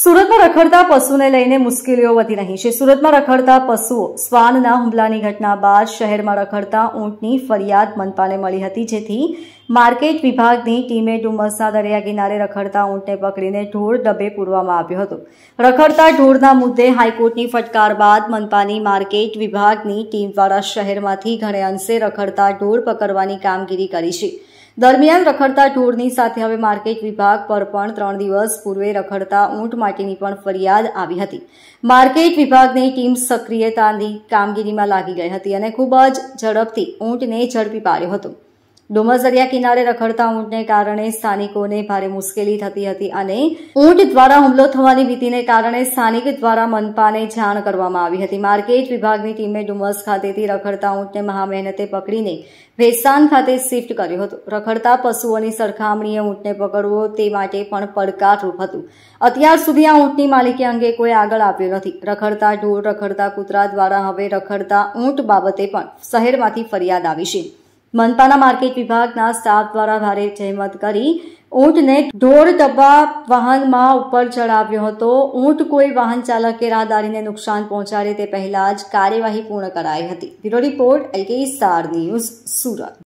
સુરતમાં રખડતા પશુને લઈને મુશ્કેલીઓ વધી રહી છે સુરતમાં રખડતા પશુઓ શ્વાનના હુમલાની ઘટના બાદ શહેરમાં રખડતા ઊંટની ફરિયાદ મનપાને મળી હતી જેથી માર્કેટ વિભાગની ટીમે ડુમસના દરિયા કિનારે રખડતા ઊંટને પકડીને ઢોર ડબે પૂરવામાં આવ્યો હતો રખડતા ઢોરના મુદ્દે હાઈકોર્ટની ફટકાર બાદ મનપાની માર્કેટ વિભાગની ટીમ દ્વારા શહેરમાંથી ઘણે અંશે રખડતા ઢોર પકડવાની કામગીરી કરી છે દરમિયાન રખડતા ઢોરની સાથે હવે માર્કેટ વિભાગ પર પણ ત્રણ દિવસ પૂર્વે રખડતા ઊંટ માટેની પણ ફરિયાદ આવી હતી માર્કેટ વિભાગની ટીમ સક્રિયતાની કામગીરીમાં લાગી ગઈ હતી અને ખૂબ જ ઝડપથી ઊંટને ઝડપી પાડ્યો હતો ડુમસ દરિયા કિનારે રખડતા ઊંટને કારણે સ્થાનિકોને ભારે મુશ્કેલી થતી હતી અને ઊંટ દ્વારા હુમલો થવાની ભીતિને કારણે સ્થાનિક દ્વારા મનપાને જાણ કરવામાં આવી હતી માર્કેટ વિભાગની ટીમે ડુમસ ખાતેથી રખડતા ઊંટને મહામહેનતે પકડીને ભેસ્તાન ખાતે શિફ્ટ કર્યો હતો રખડતા પશુઓની સરખામણીએ ઊંટને પકડવો તે માટે પણ પડકારરૂપ હતું અત્યાર સુધી આ ઊંટની માલિકી અંગે કોઈ આગળ આવ્યું નથી રખડતા ઢોર રખડતા કૂતરા દ્વારા હવે રખડતા ઊંટ બાબતે પણ શહેરમાંથી ફરિયાદ આવી છે મનપાના માર્કેટ વિભાગના સ્ટાફ દ્વારા ભારે જહેમત કરી ઊંટને ઢોર ડબ્બા વાહનમાં ઉપર ચડાવ્યો હતો ઊંટ કોઈ વાહન ચાલકે રાહદારીને નુકસાન પહોંચાડે તે પહેલા જ કાર્યવાહી પૂર્ણ કરાઈ હતી bureau report LK star news Surat